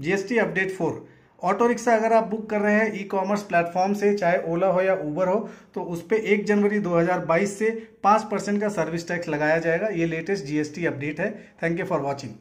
GST update for auto rickshaw अगर आप book कर रहे हैं ई कॉमर्स प्लेटफॉर्म से चाहे ओला हो या ऊबर हो तो उस पर एक जनवरी 2022 से 5 परसेंट का सर्विस टैक्स लगाया जाएगा ये लेटेस्ट जीएसटी अपडेट है थैंक यू फॉर वॉचिंग